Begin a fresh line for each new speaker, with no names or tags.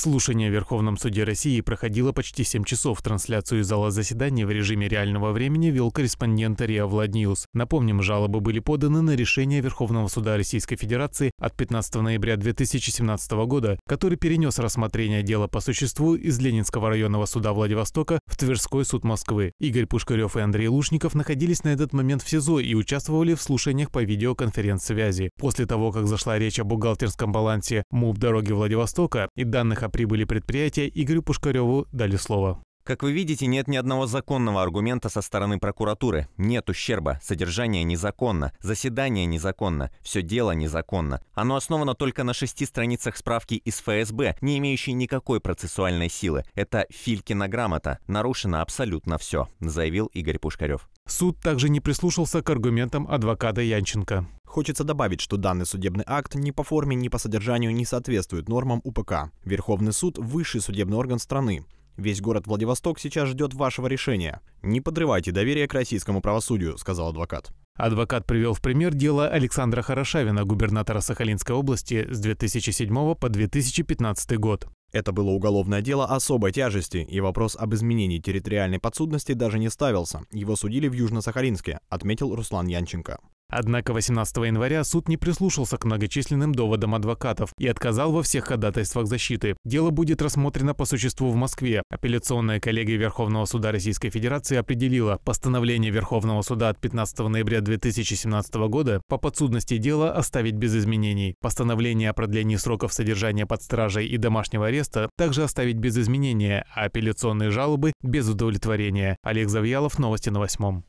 Слушание в Верховном суде России проходило почти 7 часов. Трансляцию из зала заседаний в режиме реального времени вел корреспондент РИА Владньюз. Напомним, жалобы были поданы на решение Верховного суда Российской Федерации от 15 ноября 2017 года, который перенес рассмотрение дела по существу из Ленинского районного суда Владивостока в Тверской суд Москвы. Игорь Пушкарев и Андрей Лушников находились на этот момент в СИЗО и участвовали в слушаниях по видеоконференц-связи. После того, как зашла речь о бухгалтерском балансе МУП дороги Владивостока и данных о прибыли предприятия Игорю Пушкареву дали слово.
Как вы видите, нет ни одного законного аргумента со стороны прокуратуры. Нет ущерба. Содержание незаконно. Заседание незаконно. Все дело незаконно. Оно основано только на шести страницах справки из ФСБ, не имеющей никакой процессуальной силы. Это Филькина грамота. Нарушено абсолютно все, заявил Игорь Пушкарев.
Суд также не прислушался к аргументам адвоката Янченко. Хочется добавить, что данный судебный акт ни по форме, ни по содержанию не соответствует нормам УПК. Верховный суд – высший судебный орган страны. Весь город Владивосток сейчас ждет вашего решения. Не подрывайте доверие к российскому правосудию, сказал адвокат.
Адвокат привел в пример дело Александра
Хорошавина, губернатора Сахалинской области с 2007 по 2015 год. Это было уголовное дело особой тяжести, и вопрос об изменении территориальной подсудности даже не ставился. Его судили в Южно-Сахалинске, отметил Руслан Янченко.
Однако 18 января суд не прислушался к многочисленным доводам адвокатов и отказал во всех ходатайствах защиты. Дело будет рассмотрено по существу в Москве. Апелляционная коллегия Верховного суда Российской Федерации определила постановление Верховного суда от 15 ноября 2017 года по подсудности дела оставить без изменений. Постановление о продлении сроков содержания под стражей и домашнего ареста также оставить без изменения, а апелляционные жалобы без удовлетворения. Олег Завьялов, новости на восьмом.